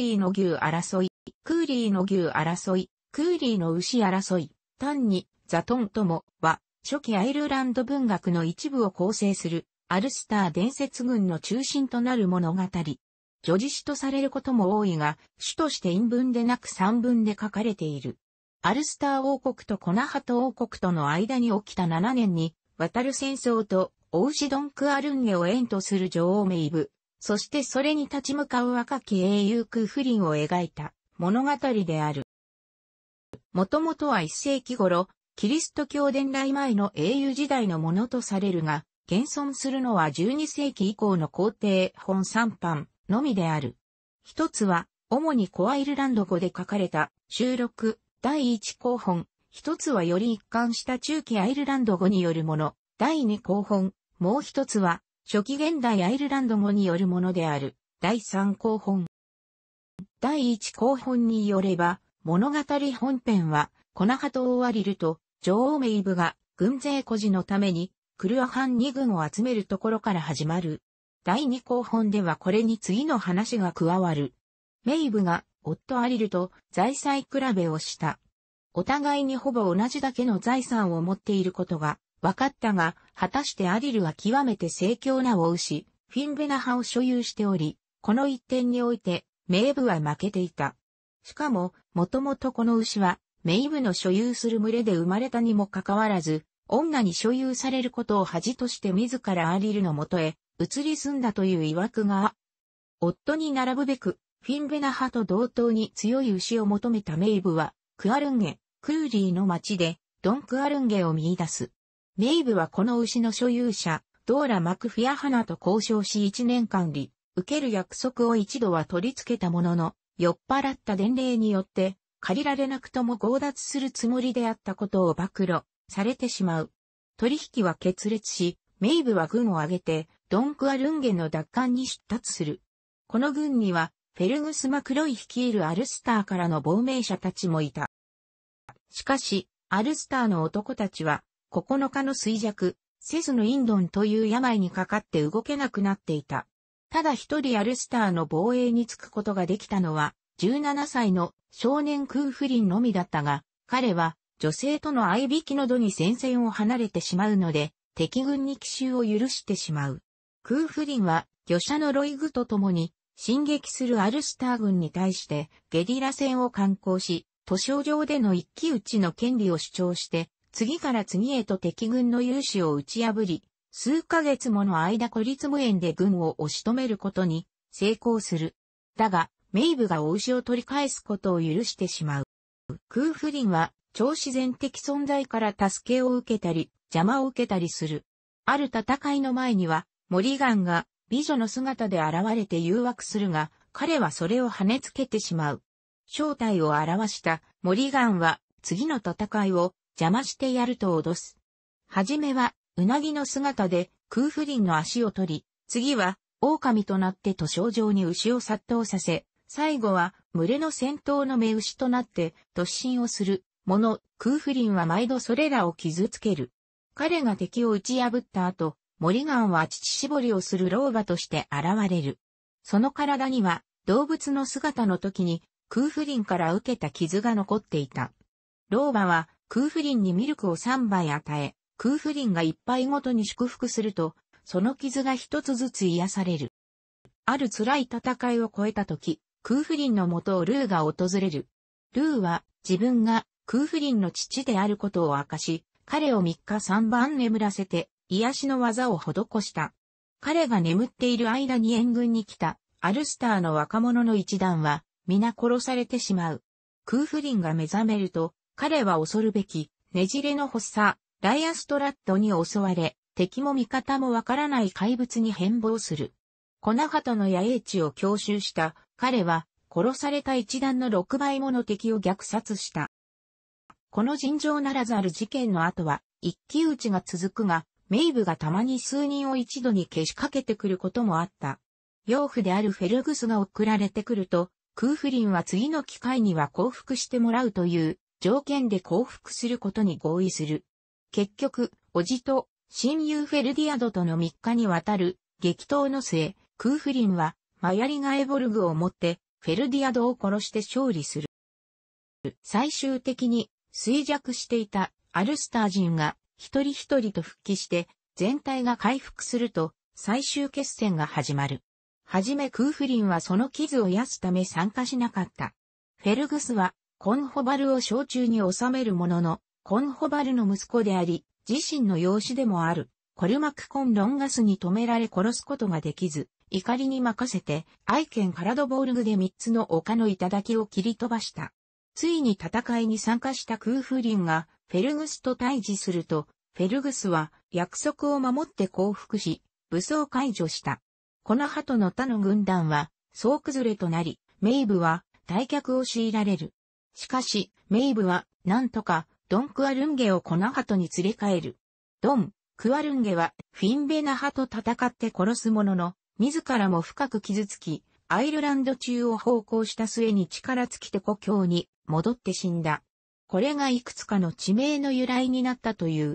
ーリーの牛争い、クーリーの牛争い、クーリーの牛争い、単にザトンともは、初期アイルランド文学の一部を構成する、アルスター伝説群の中心となる物語。叙事詩とされることも多いが、主として陰文でなく三文で書かれている。アルスター王国とコナハト王国との間に起きた7年に、渡る戦争と、オウシドンクアルンゲを縁とする女王メイブ、そしてそれに立ち向かう若き英雄クフリンを描いた物語である。もともとは一世紀頃、キリスト教伝来前の英雄時代のものとされるが、現存するのは12世紀以降の皇帝本三版のみである。一つは、主にコアイルランド語で書かれた収録第一公本。一つはより一貫した中期アイルランド語によるもの。第二公本。もう一つは初期現代アイルランド語によるものである、第3項本。第1項本によれば、物語本編は、コナハト・オアリルと、女王メイブが、軍勢孤児のために、クルアハン二軍を集めるところから始まる。第2項本ではこれに次の話が加わる。メイブが、夫アリルと財産比べをした。お互いにほぼ同じだけの財産を持っていることが分かったが、果たしてアディルは極めて盛況な王子、フィンベナ派を所有しており、この一点において、名部は負けていた。しかも、もともとこの牛は、メイブの所有する群れで生まれたにもかかわらず、女に所有されることを恥として自らアディルのもとへ移り住んだという曰くが、夫に並ぶべく、フィンベナ派と同等に強い牛を求めた名部は、クアルンゲ、クーリーの町で、ドンクアルンゲを見出す。メイブはこの牛の所有者、ドーラ・マクフィアハナと交渉し1年間に、受ける約束を一度は取り付けたものの、酔っ払った伝令によって、借りられなくとも強奪するつもりであったことを暴露、されてしまう。取引は決裂し、メイブは軍を挙げて、ドンクアルンゲの奪還に出立する。この軍には、フェルグス・マクロイ率いるアルスターからの亡命者たちもいた。しかし、アルスターの男たちは、9日の衰弱、セズのインドンという病にかかって動けなくなっていた。ただ一人アルスターの防衛につくことができたのは、17歳の少年空不倫のみだったが、彼は女性との相引きの度に戦線を離れてしまうので、敵軍に奇襲を許してしまう。空不倫は、魚者のロイグと共に、進撃するアルスター軍に対して、ゲリラ戦を観光し、都市上での一騎打ちの権利を主張して、次から次へと敵軍の勇士を打ち破り、数ヶ月もの間孤立無縁で軍を押し止めることに成功する。だが、メイブがお牛を取り返すことを許してしまう。空リンは超自然的存在から助けを受けたり、邪魔を受けたりする。ある戦いの前には、モリガンが美女の姿で現れて誘惑するが、彼はそれを跳ねつけてしまう。正体を表したモリガンは次の戦いを邪魔してやると脅す。はじめは、うなぎの姿で、空婦林の足を取り、次は、狼となってと症状に牛を殺到させ、最後は、群れの戦闘の目牛となって、突進をする、もの、空婦林は毎度それらを傷つける。彼が敵を打ち破った後、モリガンは乳絞りをする老婆として現れる。その体には、動物の姿の時に、空婦林から受けた傷が残っていた。老婆は、空リンにミルクを3杯与え、空リンが1杯ごとに祝福すると、その傷が一つずつ癒される。ある辛い戦いを超えた時、空リンのもとをルーが訪れる。ルーは自分が空リンの父であることを明かし、彼を3日3番眠らせて癒しの技を施した。彼が眠っている間に援軍に来たアルスターの若者の一団は皆殺されてしまう。空腹林が目覚めると彼は恐るべき、ねじれの発作、ライアストラットに襲われ、敵も味方もわからない怪物に変貌する。粉鳩の野営地を強襲した彼は、殺された一団の6倍もの敵を虐殺した。この尋常ならざる事件の後は、一騎打ちが続くが、メイブがたまに数人を一度に消しかけてくることもあった。養父であるフェルグスが送られてくると、クーフリンは次の機会には降伏してもらうという条件で降伏することに合意する。結局、おじと親友フェルディアドとの3日にわたる激闘の末、クーフリンはマヤリガエボルグを持ってフェルディアドを殺して勝利する。最終的に衰弱していたアルスター人が一人一人と復帰して全体が回復すると最終決戦が始まる。はじめクーフリンはその傷を癒すため参加しなかった。フェルグスはコンホバルを小中に収めるものの、コンホバルの息子であり、自身の養子でもある、コルマクコンロンガスに止められ殺すことができず、怒りに任せて、愛犬カラドボールグで三つの丘の頂を切り飛ばした。ついに戦いに参加した空風林が、フェルグスと対峙すると、フェルグスは約束を守って降伏し、武装解除した。この鳩の他の軍団は、総崩れとなり、メイブは退却を強いられる。しかし、メイブは、なんとか、ドン・クアルンゲをコナハトに連れ帰る。ドン・クアルンゲは、フィンベナ派と戦って殺すものの、自らも深く傷つき、アイルランド中を奉公した末に力尽きて故郷に戻って死んだ。これがいくつかの地名の由来になったという。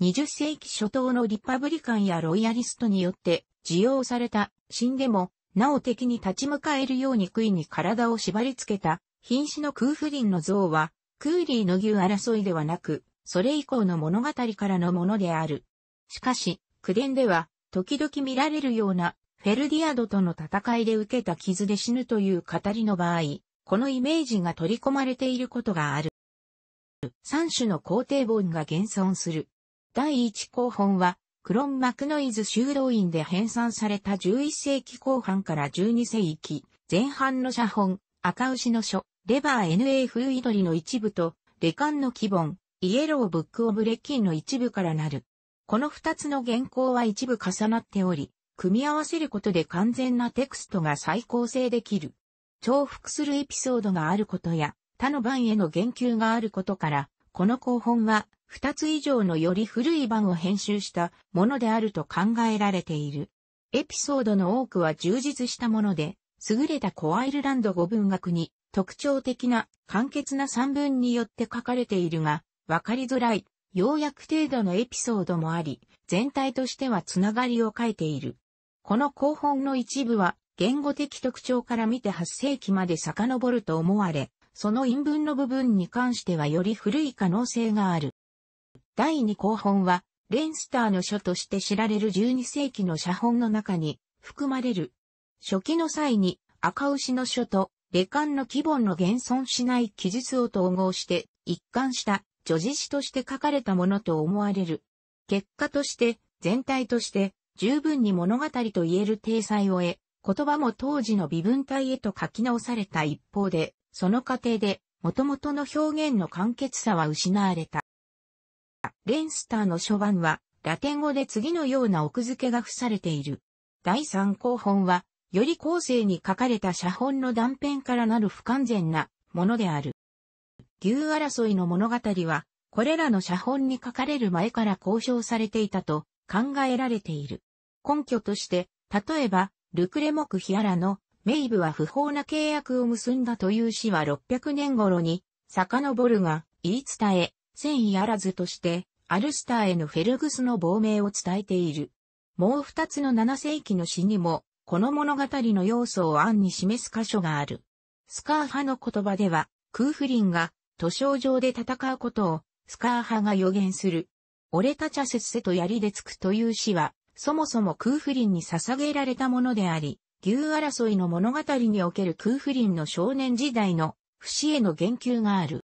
20世紀初頭のリパブリカンやロイヤリストによって使用された死んでも、なお敵に立ち向かえるように杭に体を縛り付けた瀕死の空婦人の像は、クーリーの牛争いではなく、それ以降の物語からのものである。しかし、口伝では、時々見られるような、フェルディアドとの戦いで受けた傷で死ぬという語りの場合、このイメージが取り込まれていることがある。三種の皇帝本が現存する。第一後本は、クロン・マクノイズ修道院で編纂された11世紀後半から12世紀前半の写本、赤牛の書、レバー NA 風イドリの一部と、レカンの基本、イエローブックオブレッキンの一部からなる。この二つの原稿は一部重なっており、組み合わせることで完全なテクストが再構成できる。重複するエピソードがあることや、他の版への言及があることから、この後本は、二つ以上のより古い版を編集したものであると考えられている。エピソードの多くは充実したもので、優れたコアイルランド語文学に特徴的な簡潔な散文によって書かれているが、わかりづらい、要約程度のエピソードもあり、全体としてはつながりを書いている。この後本の一部は、言語的特徴から見て8世紀まで遡ると思われ、その陰文の部分に関してはより古い可能性がある。第二後本は、レンスターの書として知られる12世紀の写本の中に含まれる。初期の際に赤牛の書とカンの基本の現存しない記述を統合して一貫した叙事詩として書かれたものと思われる。結果として全体として十分に物語と言える体裁を得、言葉も当時の微分体へと書き直された一方で、その過程で元々の表現の簡潔さは失われた。レンスターの書版はラテン語で次のような奥付けが付されている。第三項本はより後世に書かれた写本の断片からなる不完全なものである。牛争いの物語は、これらの写本に書かれる前から交渉されていたと考えられている。根拠として、例えば、ルクレモクヒアラのメイブは不法な契約を結んだという詩は600年頃に遡るが言い伝え、戦意あらずとしてアルスターへのフェルグスの亡命を伝えている。もう二つの7世紀の詩にもこの物語の要素を暗に示す箇所がある。スカー派の言葉では、クーフリンが、図書上で戦うことを、スカー派が予言する。俺たちゃせっせと槍でつくという詩は、そもそもクーフリンに捧げられたものであり、牛争いの物語におけるクーフリンの少年時代の、節への言及がある。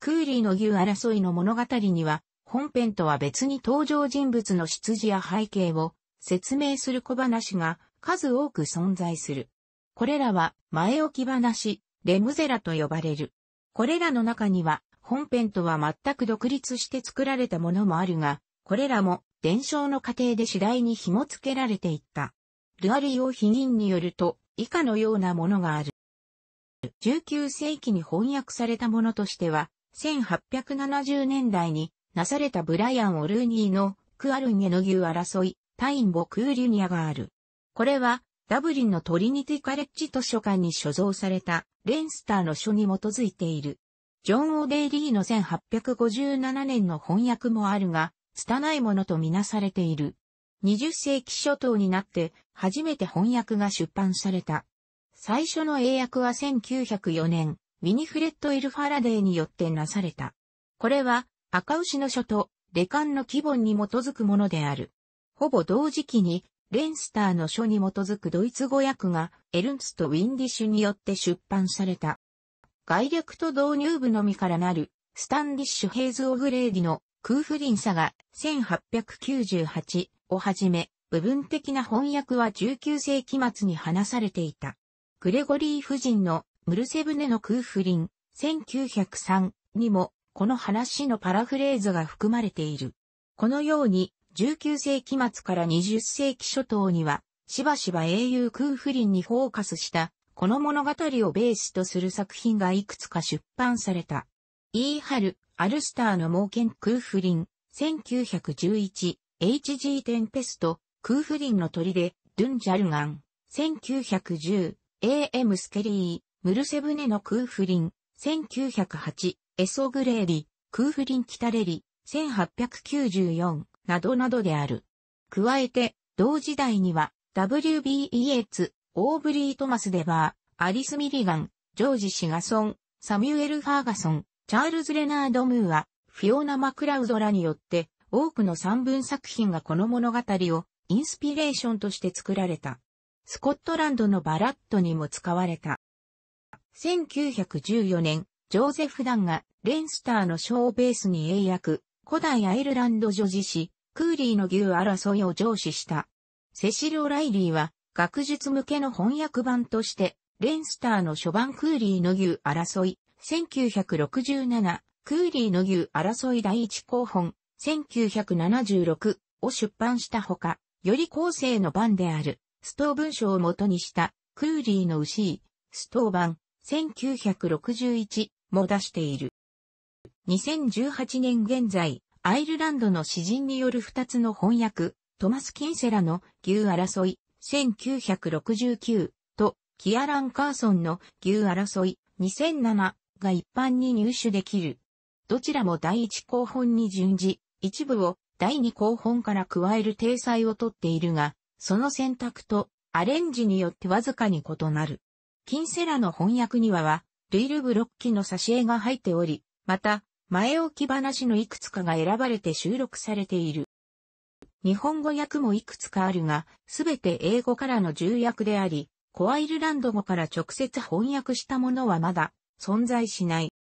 クーリーの牛争いの物語には、本編とは別に登場人物の出自や背景を説明する小話が数多く存在する。これらは前置き話、レムゼラと呼ばれる。これらの中には本編とは全く独立して作られたものもあるが、これらも伝承の過程で次第に紐付けられていった。ルアリオ・ヒギンによると、以下のようなものがある。19世紀に翻訳されたものとしては、1870年代になされたブライアン・オルーニーのクアルンゲの牛争い、タイン・ボクーリュニアがある。これは、ダブリンのトリニティカレッジ図書館に所蔵されたレンスターの書に基づいている。ジョン・オデイリーの1857年の翻訳もあるが、拙いものとみなされている。20世紀初頭になって初めて翻訳が出版された。最初の英訳は1904年、ウィニフレッド・イル・ファラデーによってなされた。これは赤牛の書とレカンの基本に基づくものである。ほぼ同時期にレンスターの書に基づくドイツ語訳がエルンスト・ウィンディッシュによって出版された。概略と導入部のみからなるスタンディッシュ・ヘイズ・オグレーディのクーフリンサが1898をはじめ部分的な翻訳は19世紀末に話されていた。グレゴリー夫人のムルセブネのクーフリン1903にもこの話のパラフレーズが含まれている。このように19世紀末から20世紀初頭には、しばしば英雄空不倫にフォーカスした、この物語をベースとする作品がいくつか出版された。イーハル、アルスターの猛犬空不倫、1911、HG テンペスト、空不倫の砦、ドゥンジャルガン、1910、AM スケリー、ムルセブネの空不倫、1908、エソグレーリ、空不倫タレリ、1894、などなどである。加えて、同時代には、W.B. e x オーブリー・トマス・デバー、アリス・ミリガン、ジョージ・シガソン、サミュエル・ファーガソン、チャールズ・レナード・ムーア、フィオナ・マクラウドらによって、多くの三文作品がこの物語をインスピレーションとして作られた。スコットランドのバラットにも使われた。1914年、ジョーゼフ・ダンがレンスターのョーベースに英訳、古代アイルランド女子誌、クーリーの牛争いを上司した。セシル・オライリーは、学術向けの翻訳版として、レンスターの初版クーリーの牛争い、1967、クーリーの牛争い第一項本、1976を出版したほか、より後世の版である、ストー文章を元にした、クーリーの牛、ストー版、1961も出している。2018年現在、アイルランドの詩人による二つの翻訳、トマス・キンセラの牛争い、1969と、キアラン・カーソンの牛争い、2007が一般に入手できる。どちらも第一候補に順じ、一部を第二候補から加える体裁をとっているが、その選択とアレンジによってわずかに異なる。キンセラの翻訳にはは、ルイルブロッキの挿絵が入っており、また、前置き話のいくつかが選ばれて収録されている。日本語訳もいくつかあるが、すべて英語からの重訳であり、コアイルランド語から直接翻訳したものはまだ存在しない。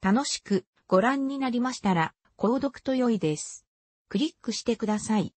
楽しくご覧になりましたら、購読と良いです。クリックしてください。